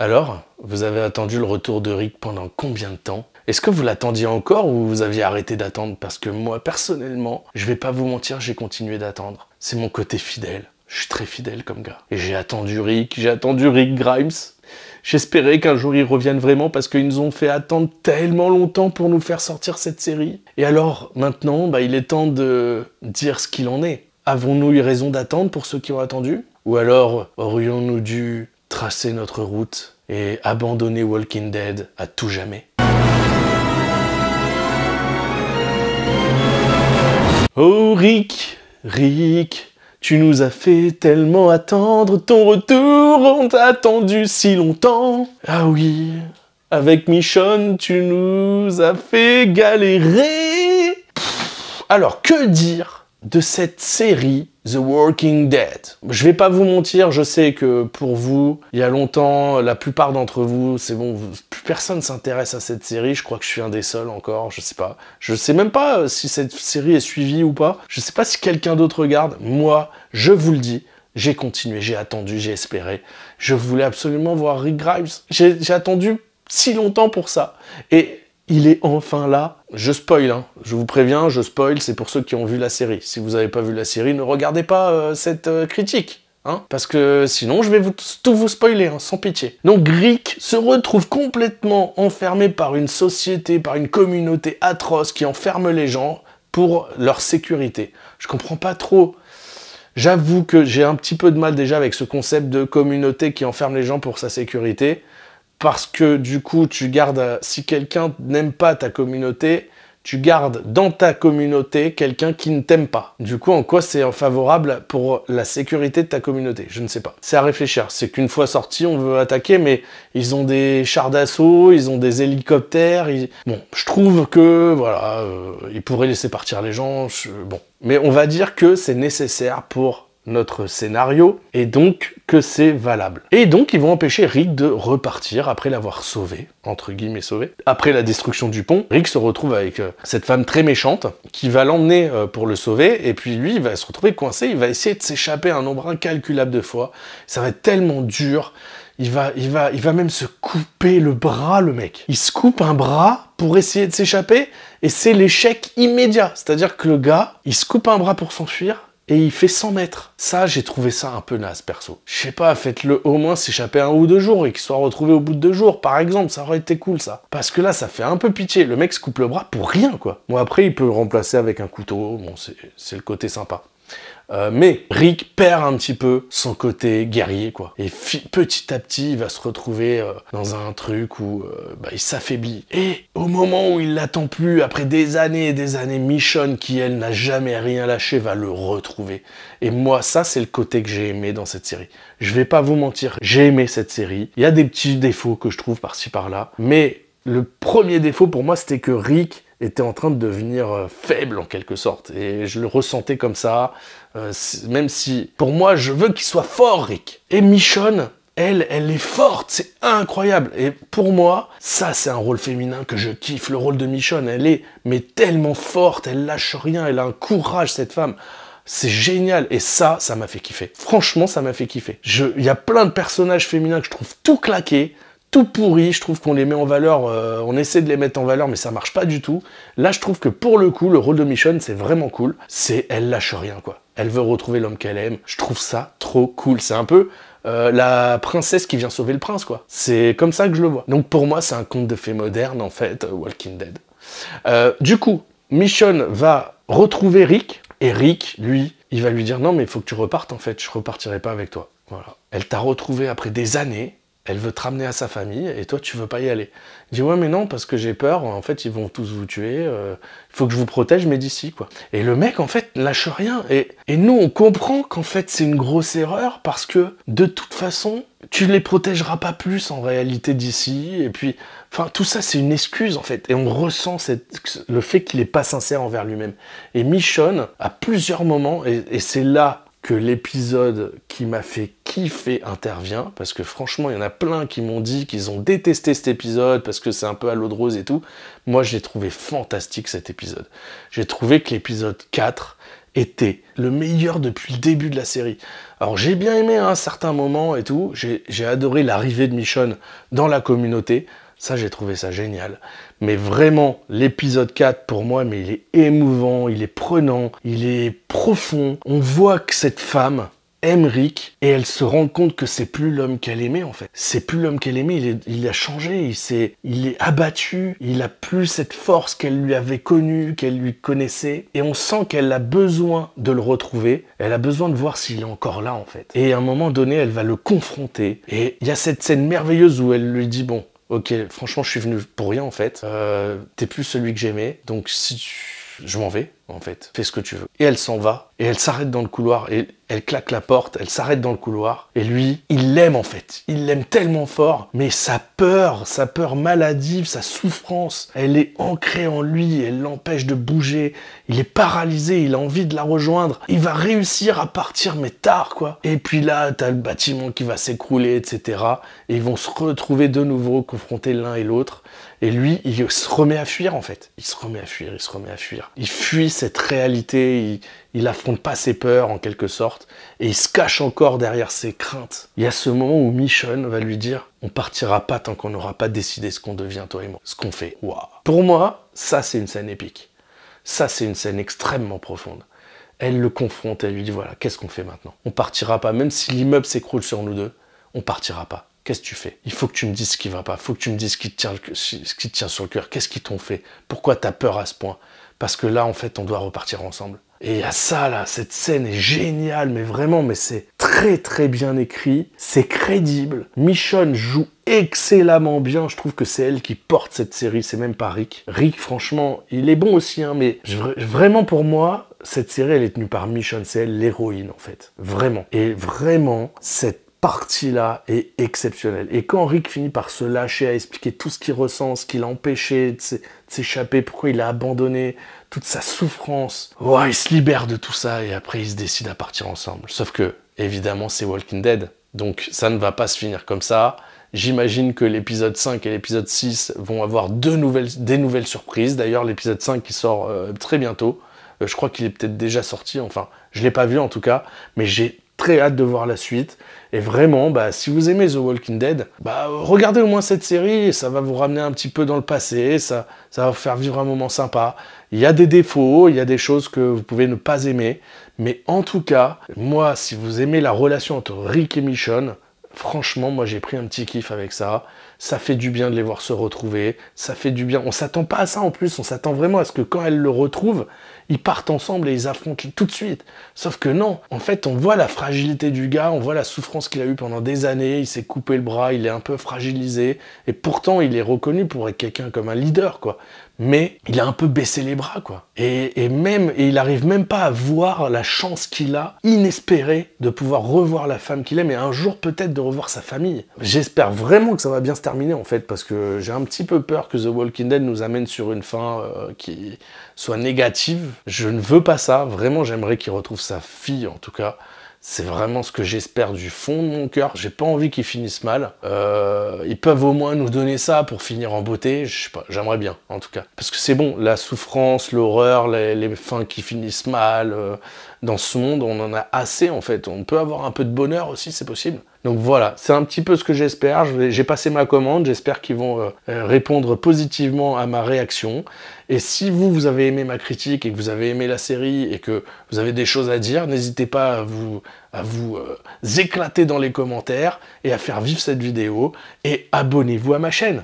Alors, vous avez attendu le retour de Rick pendant combien de temps Est-ce que vous l'attendiez encore ou vous aviez arrêté d'attendre Parce que moi, personnellement, je vais pas vous mentir, j'ai continué d'attendre. C'est mon côté fidèle. Je suis très fidèle comme gars. Et j'ai attendu Rick, j'ai attendu Rick Grimes. J'espérais qu'un jour il revienne vraiment parce qu'ils nous ont fait attendre tellement longtemps pour nous faire sortir cette série. Et alors, maintenant, bah, il est temps de dire ce qu'il en est. Avons-nous eu raison d'attendre pour ceux qui ont attendu Ou alors aurions-nous dû tracer notre route et abandonner Walking Dead à tout jamais. Oh Rick, Rick, tu nous as fait tellement attendre ton retour, on t'a attendu si longtemps. Ah oui, avec Michonne, tu nous as fait galérer. alors que dire de cette série The Working Dead. Je vais pas vous mentir, je sais que pour vous, il y a longtemps, la plupart d'entre vous, c'est bon, plus personne s'intéresse à cette série, je crois que je suis un des seuls encore, je sais pas. Je sais même pas euh, si cette série est suivie ou pas, je sais pas si quelqu'un d'autre regarde, moi, je vous le dis, j'ai continué, j'ai attendu, j'ai espéré. Je voulais absolument voir Rick Grimes. J'ai attendu si longtemps pour ça. Et il est enfin là. Je spoil, hein. je vous préviens, je spoil, c'est pour ceux qui ont vu la série. Si vous n'avez pas vu la série, ne regardez pas euh, cette euh, critique. Hein. Parce que sinon, je vais tout vous spoiler, hein, sans pitié. Donc, Greek se retrouve complètement enfermé par une société, par une communauté atroce qui enferme les gens pour leur sécurité. Je comprends pas trop. J'avoue que j'ai un petit peu de mal déjà avec ce concept de communauté qui enferme les gens pour sa sécurité parce que du coup, tu gardes, euh, si quelqu'un n'aime pas ta communauté, tu gardes dans ta communauté quelqu'un qui ne t'aime pas. Du coup, en quoi c'est favorable pour la sécurité de ta communauté Je ne sais pas. C'est à réfléchir. C'est qu'une fois sorti, on veut attaquer, mais ils ont des chars d'assaut, ils ont des hélicoptères. Bon, je trouve que, voilà, euh, ils pourraient laisser partir les gens. Bon. Mais on va dire que c'est nécessaire pour notre scénario et donc que c'est valable. Et donc ils vont empêcher Rick de repartir après l'avoir sauvé, entre guillemets sauvé. Après la destruction du pont, Rick se retrouve avec euh, cette femme très méchante qui va l'emmener euh, pour le sauver et puis lui il va se retrouver coincé, il va essayer de s'échapper un nombre incalculable de fois. Ça va être tellement dur. Il va, il, va, il va même se couper le bras, le mec. Il se coupe un bras pour essayer de s'échapper, et c'est l'échec immédiat. C'est-à-dire que le gars, il se coupe un bras pour s'enfuir, et il fait 100 mètres. Ça, j'ai trouvé ça un peu naze, perso. Je sais pas, faites-le au moins s'échapper un ou deux jours et qu'il soit retrouvé au bout de deux jours, par exemple, ça aurait été cool, ça. Parce que là, ça fait un peu pitié. Le mec se coupe le bras pour rien, quoi. Bon, après, il peut le remplacer avec un couteau. Bon, c'est le côté sympa. Euh, mais Rick perd un petit peu son côté guerrier, quoi. Et petit à petit, il va se retrouver euh, dans un truc où euh, bah, il s'affaiblit. Et au moment où il l'attend plus, après des années et des années, Michonne, qui elle n'a jamais rien lâché, va le retrouver. Et moi, ça, c'est le côté que j'ai aimé dans cette série. Je vais pas vous mentir, j'ai aimé cette série. Il y a des petits défauts que je trouve par-ci par-là, mais le premier défaut pour moi, c'était que Rick était en train de devenir euh, faible en quelque sorte. Et je le ressentais comme ça, euh, même si pour moi je veux qu'il soit fort, Rick. Et Michonne, elle, elle est forte, c'est incroyable. Et pour moi, ça c'est un rôle féminin que je kiffe, le rôle de Michonne. Elle est, mais tellement forte, elle lâche rien, elle a un courage cette femme. C'est génial. Et ça, ça m'a fait kiffer. Franchement, ça m'a fait kiffer. Il y a plein de personnages féminins que je trouve tout claqués tout pourri. Je trouve qu'on les met en valeur, euh, on essaie de les mettre en valeur, mais ça marche pas du tout. Là, je trouve que pour le coup, le rôle de Michonne, c'est vraiment cool. C'est elle lâche rien, quoi. Elle veut retrouver l'homme qu'elle aime. Je trouve ça trop cool. C'est un peu euh, la princesse qui vient sauver le prince, quoi. C'est comme ça que je le vois. Donc pour moi, c'est un conte de fées moderne, en fait, euh, Walking Dead. du coup, Michonne va retrouver Rick, et Rick, lui, il va lui dire « Non, mais il faut que tu repartes, en fait, je repartirai pas avec toi. » Voilà. Elle t'a retrouvé après des années, elle veut te ramener à sa famille et toi tu veux pas y aller. Il dit ouais mais non parce que j'ai peur, en fait ils vont tous vous tuer, euh, il faut que je vous protège mais d'ici quoi. Et le mec en fait lâche rien et, et nous on comprend qu'en fait c'est une grosse erreur parce que de toute façon tu les protégeras pas plus en réalité d'ici et puis enfin tout ça c'est une excuse en fait et on ressent le fait qu'il est pas sincère envers lui-même. Et Michonne à plusieurs moments et c'est là que l'épisode qui m'a fait kiffer intervient, parce que franchement, il y en a plein qui m'ont dit qu'ils ont détesté cet épisode, parce que c'est un peu à l'eau de rose et tout. Moi, j'ai trouvé fantastique cet épisode. J'ai trouvé que l'épisode 4 était le meilleur depuis le début de la série. Alors j'ai bien aimé à un hein, certain moment et tout, j'ai adoré l'arrivée de Michonne dans la communauté. Ça, j'ai trouvé ça génial. Mais vraiment, l'épisode 4, pour moi, mais il est émouvant, il est prenant, il est profond. On voit que cette femme aime Rick et elle se rend compte que c'est plus l'homme qu'elle aimait en fait. C'est plus l'homme qu'elle aimait, il, a changé, il il est abattu, il a plus cette force qu'elle lui avait connue, qu'elle lui connaissait et on sent qu'elle a besoin de le retrouver, elle a besoin de voir s'il est encore là en fait. Et à un moment donné, elle va le confronter et il y a cette scène merveilleuse où elle lui dit bon, ok, franchement, je suis venu pour rien en fait. Euh, T'es plus celui que j'aimais, donc si je m'en vais en fait. Fais ce que tu veux. Et elle s'en va, et elle s'arrête dans le couloir, et elle claque la porte, elle s'arrête dans le couloir, et lui, il l'aime en fait. Il l'aime tellement fort, mais sa peur, sa peur maladive, sa souffrance, elle est ancrée en lui, elle l'empêche de bouger, il est paralysé, il a envie de la rejoindre, il va réussir à partir, mais tard quoi. Et puis là, as le bâtiment qui va s'écrouler, etc. Et ils vont se retrouver de nouveau confrontés l'un et l'autre, et lui, il se remet à fuir en fait. Il se remet à fuir, il se remet à fuir. Il fuit cette réalité, il, affronte pas ses peurs en quelque sorte, et il se cache encore derrière ses craintes. Il y a ce moment où Michonne va lui dire On partira pas tant qu'on n'aura pas décidé ce qu'on devient, toi et moi, ce qu'on fait. Pour moi, ça c'est une scène épique. Ça c'est une scène extrêmement profonde. Elle le confronte, elle lui dit Voilà, qu'est-ce qu'on fait maintenant On partira pas, même si l'immeuble s'écroule sur nous deux, on partira pas. Qu'est-ce que tu fais Il faut que tu me dises ce qui va pas. Il faut que tu me dises ce qui te tient, ce qui te tient sur le cœur. Qu'est-ce qui t'ont fait Pourquoi tu as peur à ce point Parce que là, en fait, on doit repartir ensemble. Et à ça, là, cette scène est géniale, mais vraiment, mais c'est très très bien écrit, c'est crédible. Michonne joue excellemment bien, je trouve que c'est elle qui porte cette série, c'est même pas Rick. Rick, franchement, il est bon aussi, hein, mais vraiment pour moi, cette série, elle est tenue par Michonne, c'est elle l'héroïne en fait, vraiment. Et vraiment, cette partie-là est exceptionnelle. Et quand Rick finit par se lâcher, à expliquer tout ce qu'il ressent, ce qu'il a empêché de s'échapper, pourquoi il a abandonné, toute sa souffrance, ouais il se libère de tout ça et après il se décide à partir ensemble. Sauf que, évidemment, c'est Walking Dead. Donc ça ne va pas se finir comme ça. J'imagine que l'épisode 5 et l'épisode 6 vont avoir deux nouvelles, des nouvelles surprises. D'ailleurs, l'épisode 5 qui sort euh, très bientôt. Euh, je crois qu'il est peut-être déjà sorti, enfin, je ne l'ai pas vu en tout cas, mais j'ai très hâte de voir la suite. Et vraiment, bah, si vous aimez The Walking Dead, bah, regardez au moins cette série, ça va vous ramener un petit peu dans le passé, ça, ça va vous faire vivre un moment sympa. Il y a des défauts, il y a des choses que vous pouvez ne pas aimer, mais en tout cas, moi, si vous aimez la relation entre Rick et Michonne, franchement, moi j'ai pris un petit kiff avec ça. Ça fait du bien de les voir se retrouver, ça fait du bien. On s'attend pas à ça en plus, on s'attend vraiment à ce que quand elle le retrouve, ils partent ensemble et ils affrontent tout de suite. Sauf que non, en fait, on voit la fragilité du gars, on voit la souffrance qu'il a eue pendant des années, il s'est coupé le bras, il est un peu fragilisé, et pourtant il est reconnu pour être quelqu'un comme un leader, quoi. Mais il a un peu baissé les bras, quoi. Et, même, il arrive même pas à voir la chance qu'il a, inespérée, de pouvoir revoir la femme qu'il aime et un jour peut-être de revoir sa famille. J'espère vraiment que ça va bien se terminer, en fait, parce que j'ai un petit peu peur que The Walking Dead nous amène sur une fin euh, qui soit négative je ne veux pas ça. Vraiment, j'aimerais qu'il retrouve sa fille, en tout cas. C'est vraiment ce que j'espère du fond de mon cœur. J'ai pas envie qu'il finisse mal. Euh, ils peuvent au moins nous donner ça pour finir en beauté. Je sais pas, j'aimerais bien, en tout cas. Parce que c'est bon, la souffrance, l'horreur, les, fins qui finissent mal, euh, dans ce monde, on en a assez en fait. On peut avoir un peu de bonheur aussi, c'est possible. Donc voilà, c'est un petit peu ce que j'espère. J'ai passé ma commande, j'espère qu'ils vont euh, euh, répondre positivement à ma réaction. Et si vous, vous avez aimé ma critique et que vous avez aimé la série et que vous avez des choses à dire, n'hésitez pas à vous, euh, éclater dans les commentaires et à faire vivre cette vidéo. Et abonnez-vous à ma chaîne.